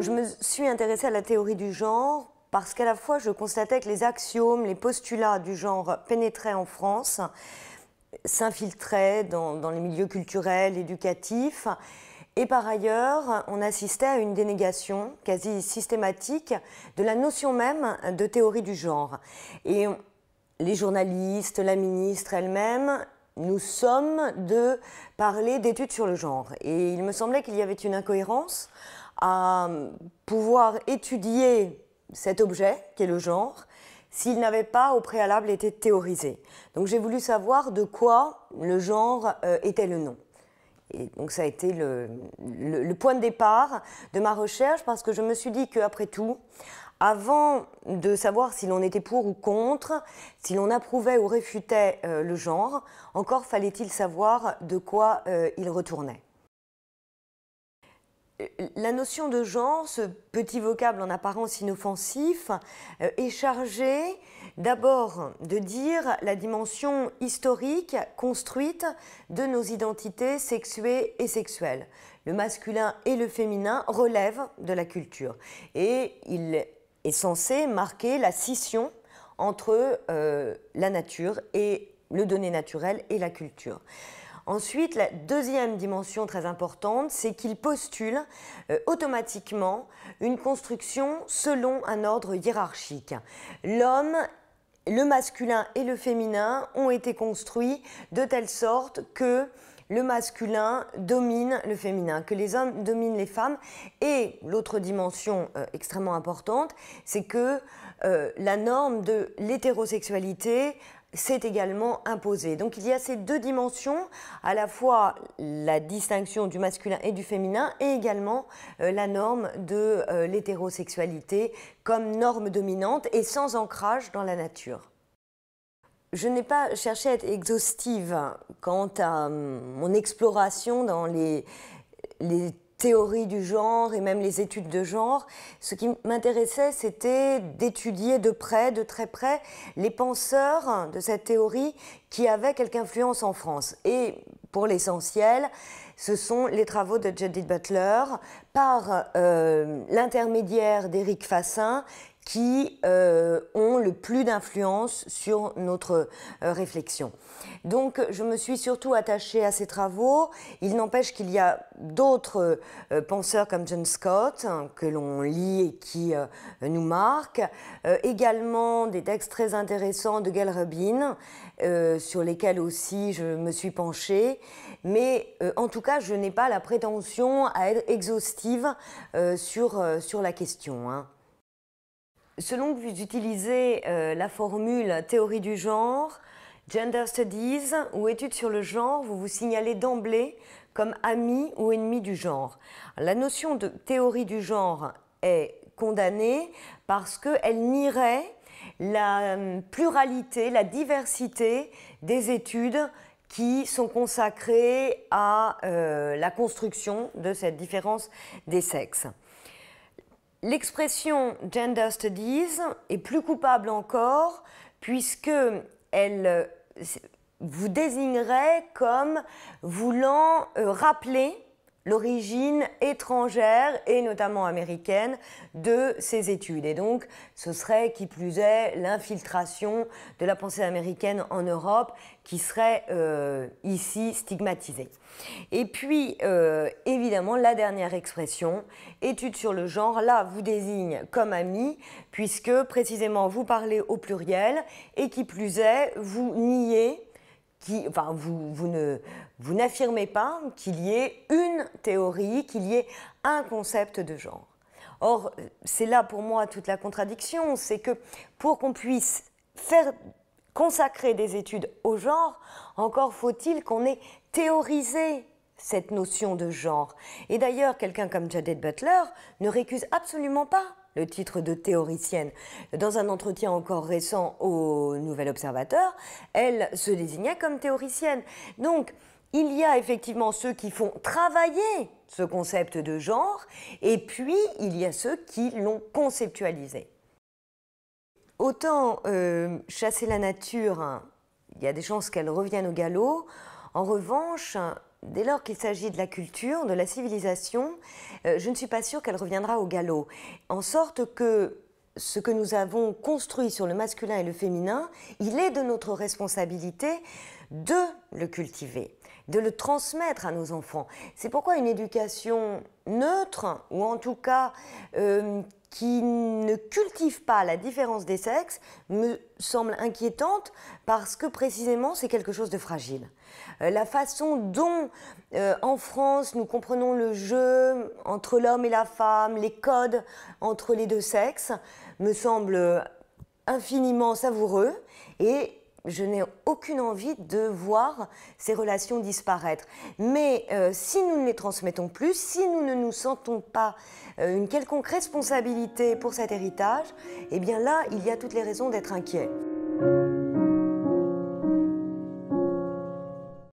Je me suis intéressée à la théorie du genre parce qu'à la fois je constatais que les axiomes, les postulats du genre pénétraient en France, s'infiltraient dans, les milieux culturels, éducatifs, et par ailleurs on assistait à une dénégation quasi systématique de la notion même de théorie du genre. Et les journalistes, la ministre elle-même, nous sommes de parler d'études sur le genre. Et il me semblait qu'il y avait une incohérence à euh, pouvoir étudier cet objet qui est le genre s'il n'avait pas au préalable été théorisé. Donc j'ai voulu savoir de quoi le genre euh, était le nom. Et donc ça a été le, point de départ de ma recherche parce que je me suis dit qu'après tout, avant de savoir si l'on était pour ou contre, si l'on approuvait ou réfutait euh, le genre, encore fallait-il savoir de quoi il retournait. Euh, la notion de genre, ce petit vocable en apparence inoffensif, euh, est chargé d'abord de dire la dimension historique construite de nos identités sexuées et sexuelles. Le masculin et le féminin relèvent de la culture et il est censé marquer la scission entre euh, la nature et le donné naturel et la culture. Ensuite, la deuxième dimension très importante, c'est qu'il postule euh, automatiquement une construction selon un ordre hiérarchique. L'homme le masculin et le féminin ont été construits de telle sorte que le masculin domine le féminin, que les hommes dominent les femmes. Et l'autre dimension euh, extrêmement importante, c'est que euh, la norme de l'hétérosexualité s'est également imposé. Donc il y a ces deux dimensions, à la fois la distinction du masculin et du féminin, et également euh, la norme de euh, l'hétérosexualité comme norme dominante et sans ancrage dans la nature. Je n'ai pas cherché à être exhaustive quant à hum, mon exploration dans les théorie du genre et même les études de genre. Ce qui m'intéressait, c'était d'étudier de près, de très près, les penseurs de cette théorie qui avaient quelque influence en France. Et pour l'essentiel, ce sont les travaux de Judith Butler par euh, l'intermédiaire d'Éric Fassin qui euh, ont le plus d'influence sur notre euh, réflexion. Donc je me suis surtout attachée à ces travaux. Il n'empêche qu'il y a d'autres euh, penseurs comme John Scott hein, que l'on lit et qui nous marquent. également des textes très intéressants de Gail Rubin sur lesquels aussi je me suis penchée. Mais en tout cas, je n'ai pas la prétention à être exhaustive sur, sur la question. Hein selon que vous utilisez euh, la formule théorie du genre, gender studies ou études sur le genre, vous vous signalez d'emblée comme ami ou ennemi du genre. La notion de théorie du genre est condamnée parce qu'elle nierait la euh, pluralité, la diversité des études qui sont consacrées à euh, la construction de cette différence des sexes. L'expression gender studies est plus coupable encore puisque elle euh, vous désignerait comme voulant euh, rappeler l'origine étrangère et notamment américaine de ces études. Et donc, ce serait qui plus est l'infiltration de la pensée américaine en Europe qui serait euh, ici stigmatisée. Et puis, euh, évidemment, la dernière expression, étude sur le genre, là, vous désigne comme ami, puisque précisément vous parlez au pluriel, et qui plus est, vous niez enfin, vous, vous, n'affirmez pas qu'il y ait une théorie, qu'il y ait un concept de genre. Or, c'est là pour moi toute la contradiction, c'est que pour qu'on puisse faire consacrer des études au genre, encore faut-il qu'on ait théorisé cette notion de genre. Et d'ailleurs, quelqu'un comme Judith Butler ne récuse absolument pas le titre de théoricienne. Dans un entretien encore récent au Nouvel Observateur, elle se désignait comme théoricienne. Donc, il y a effectivement ceux qui font travailler ce concept de genre, et puis il y a ceux qui l'ont conceptualisé. Autant euh, chasser la nature, hein, il y a des chances qu'elle revienne au galop. En revanche, dès lors qu'il s'agit de la culture, de la civilisation, euh, je ne suis pas sûre qu'elle reviendra au galop. En sorte que ce que nous avons construit sur le masculin et le féminin, il est de notre responsabilité de le cultiver, de le transmettre à nos enfants. C'est pourquoi une éducation neutre, ou en tout cas euh, qui ne cultive pas la différence des sexes, me semble inquiétante parce que précisément c'est quelque chose de fragile. Euh, la façon dont euh, en France nous comprenons le jeu entre l'homme et la femme, les codes entre les deux sexes, me semble infiniment savoureux et je n'ai aucune envie de voir ces relations disparaître. Mais euh, si nous ne les transmettons plus, si nous ne nous sentons pas euh, une quelconque responsabilité pour cet héritage, eh bien là, il y a toutes les raisons d'être inquiets.